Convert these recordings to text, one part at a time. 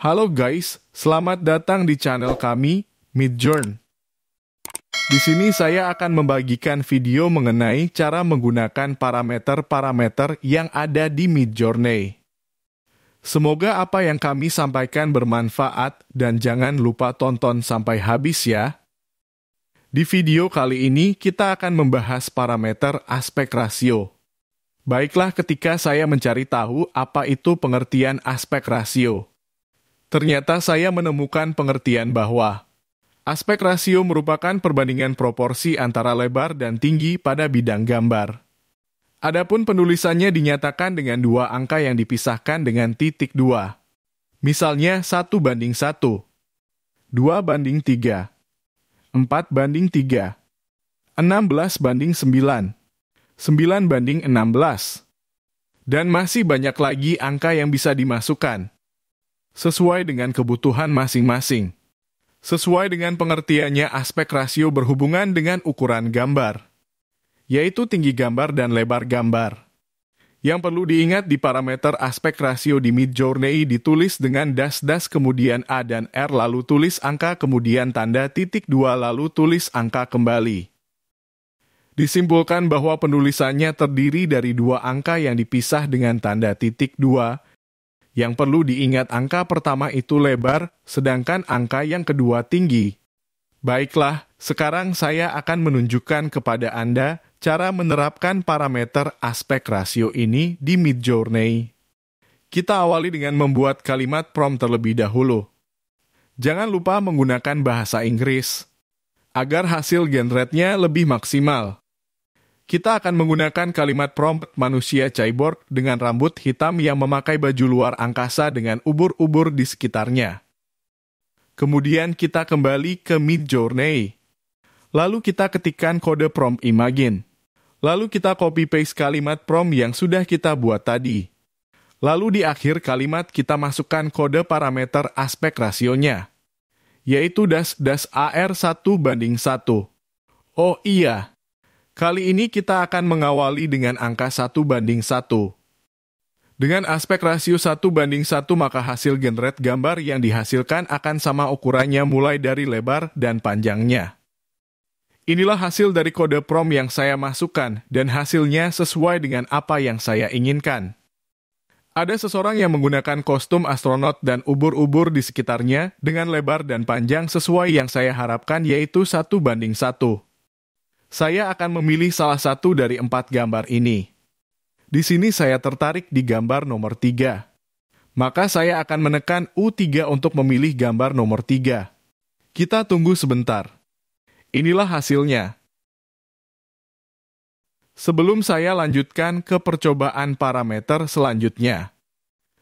Halo guys, selamat datang di channel kami, Midjourn. Di sini saya akan membagikan video mengenai cara menggunakan parameter-parameter yang ada di Midjourney. Semoga apa yang kami sampaikan bermanfaat dan jangan lupa tonton sampai habis ya. Di video kali ini kita akan membahas parameter aspek rasio. Baiklah ketika saya mencari tahu apa itu pengertian aspek rasio ternyata saya menemukan pengertian bahwa aspek rasio merupakan perbandingan proporsi antara lebar dan tinggi pada bidang gambar. Adapun penulisannya dinyatakan dengan dua angka yang dipisahkan dengan titik dua. Misalnya 1 banding 1, 2 banding 3, 4 banding 3, 16 banding 9, 9 banding 16. Dan masih banyak lagi angka yang bisa dimasukkan sesuai dengan kebutuhan masing-masing. Sesuai dengan pengertiannya, aspek rasio berhubungan dengan ukuran gambar, yaitu tinggi gambar dan lebar gambar. Yang perlu diingat di parameter aspek rasio di Midjourney ditulis dengan das-das kemudian A dan R lalu tulis angka kemudian tanda titik dua lalu tulis angka kembali. Disimpulkan bahwa penulisannya terdiri dari dua angka yang dipisah dengan tanda titik dua, yang perlu diingat angka pertama itu lebar, sedangkan angka yang kedua tinggi. Baiklah, sekarang saya akan menunjukkan kepada Anda cara menerapkan parameter aspek rasio ini di Midjourney. Kita awali dengan membuat kalimat prompt terlebih dahulu. Jangan lupa menggunakan bahasa Inggris agar hasil generate-nya lebih maksimal kita akan menggunakan kalimat prompt manusia cyborg dengan rambut hitam yang memakai baju luar angkasa dengan ubur-ubur di sekitarnya. Kemudian kita kembali ke Mid Journey. Lalu kita ketikkan kode prompt Imagine. Lalu kita copy paste kalimat prompt yang sudah kita buat tadi. Lalu di akhir kalimat kita masukkan kode parameter aspek rasionya, yaitu das das AR 1 banding 1. Oh iya, Kali ini kita akan mengawali dengan angka 1 banding 1. Dengan aspek rasio 1 banding 1 maka hasil generate gambar yang dihasilkan akan sama ukurannya mulai dari lebar dan panjangnya. Inilah hasil dari kode prom yang saya masukkan dan hasilnya sesuai dengan apa yang saya inginkan. Ada seseorang yang menggunakan kostum astronot dan ubur-ubur di sekitarnya dengan lebar dan panjang sesuai yang saya harapkan yaitu 1 banding 1 saya akan memilih salah satu dari empat gambar ini. Di sini saya tertarik di gambar nomor tiga. Maka saya akan menekan U3 untuk memilih gambar nomor tiga. Kita tunggu sebentar. Inilah hasilnya. Sebelum saya lanjutkan ke percobaan parameter selanjutnya.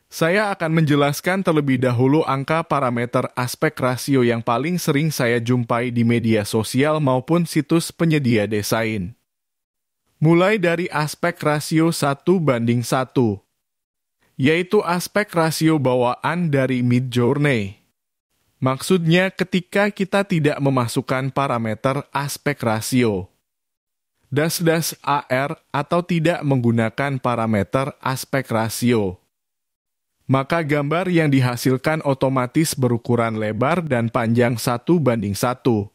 Saya akan menjelaskan terlebih dahulu angka parameter aspek rasio yang paling sering saya jumpai di media sosial maupun situs penyedia desain. Mulai dari aspek rasio 1 banding 1, yaitu aspek rasio bawaan dari mid journey. Maksudnya ketika kita tidak memasukkan parameter aspek rasio. Das-das AR atau tidak menggunakan parameter aspek rasio maka gambar yang dihasilkan otomatis berukuran lebar dan panjang satu banding satu.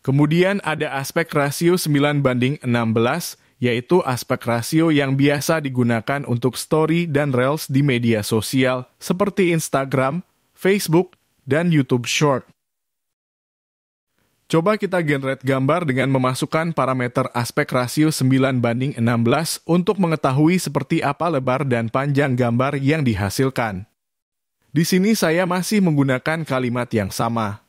Kemudian ada aspek rasio 9 banding 16, yaitu aspek rasio yang biasa digunakan untuk story dan reels di media sosial seperti Instagram, Facebook, dan YouTube Short. Coba kita generate gambar dengan memasukkan parameter aspek rasio 9 banding 16 untuk mengetahui seperti apa lebar dan panjang gambar yang dihasilkan. Di sini saya masih menggunakan kalimat yang sama.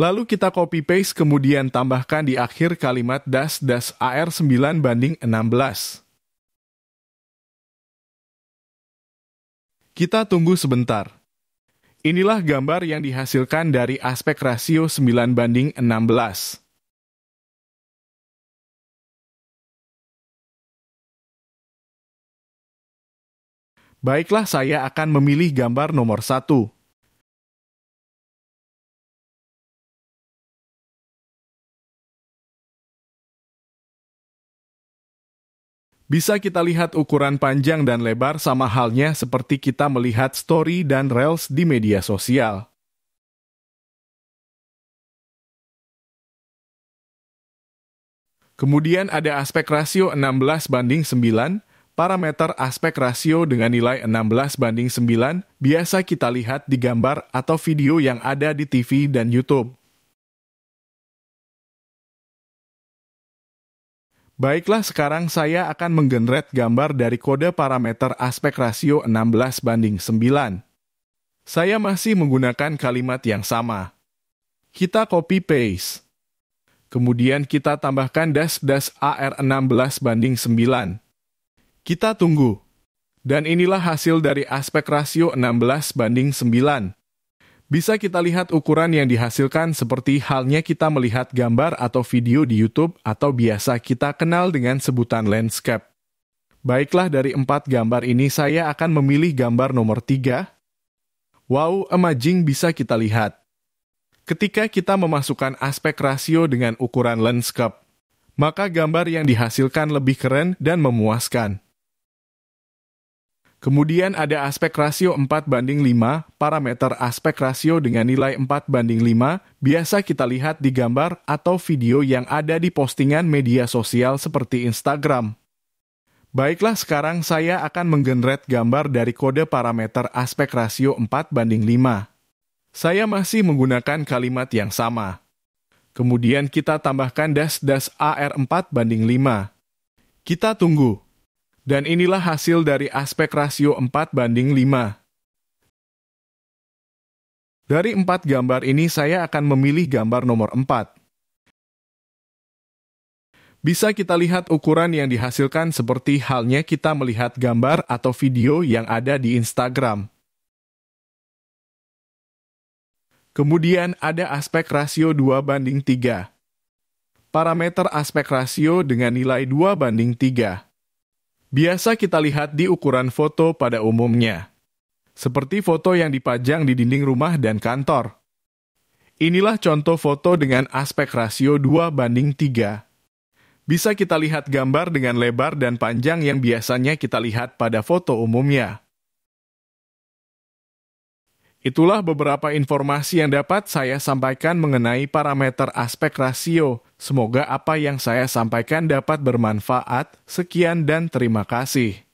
Lalu kita copy paste kemudian tambahkan di akhir kalimat das-das AR 9 banding 16. Kita tunggu sebentar. Inilah gambar yang dihasilkan dari aspek rasio 9 banding 16. Baiklah, saya akan memilih gambar nomor satu. Bisa kita lihat ukuran panjang dan lebar sama halnya seperti kita melihat story dan reels di media sosial. Kemudian ada aspek rasio 16 banding 9, parameter aspek rasio dengan nilai 16 banding 9 biasa kita lihat di gambar atau video yang ada di TV dan YouTube. Baiklah, sekarang saya akan menggenret gambar dari kode parameter aspek rasio 16 banding 9. Saya masih menggunakan kalimat yang sama. Kita copy-paste. Kemudian kita tambahkan dash-dash AR16 banding 9. Kita tunggu. Dan inilah hasil dari aspek rasio 16 banding 9. Bisa kita lihat ukuran yang dihasilkan seperti halnya kita melihat gambar atau video di YouTube atau biasa kita kenal dengan sebutan landscape. Baiklah dari empat gambar ini saya akan memilih gambar nomor tiga. Wow, amazing bisa kita lihat. Ketika kita memasukkan aspek rasio dengan ukuran landscape, maka gambar yang dihasilkan lebih keren dan memuaskan. Kemudian ada aspek rasio 4 banding 5, parameter aspek rasio dengan nilai 4 banding 5, biasa kita lihat di gambar atau video yang ada di postingan media sosial seperti Instagram. Baiklah sekarang saya akan menggenret gambar dari kode parameter aspek rasio 4 banding 5. Saya masih menggunakan kalimat yang sama. Kemudian kita tambahkan das-das AR4 banding 5. Kita tunggu. Dan inilah hasil dari aspek rasio 4 banding 5. Dari empat gambar ini saya akan memilih gambar nomor 4. Bisa kita lihat ukuran yang dihasilkan seperti halnya kita melihat gambar atau video yang ada di Instagram. Kemudian ada aspek rasio 2 banding 3. Parameter aspek rasio dengan nilai 2 banding 3 biasa kita lihat di ukuran foto pada umumnya, seperti foto yang dipajang di dinding rumah dan kantor. Inilah contoh foto dengan aspek rasio 2 banding 3. Bisa kita lihat gambar dengan lebar dan panjang yang biasanya kita lihat pada foto umumnya. Itulah beberapa informasi yang dapat saya sampaikan mengenai parameter aspek rasio. Semoga apa yang saya sampaikan dapat bermanfaat. Sekian dan terima kasih.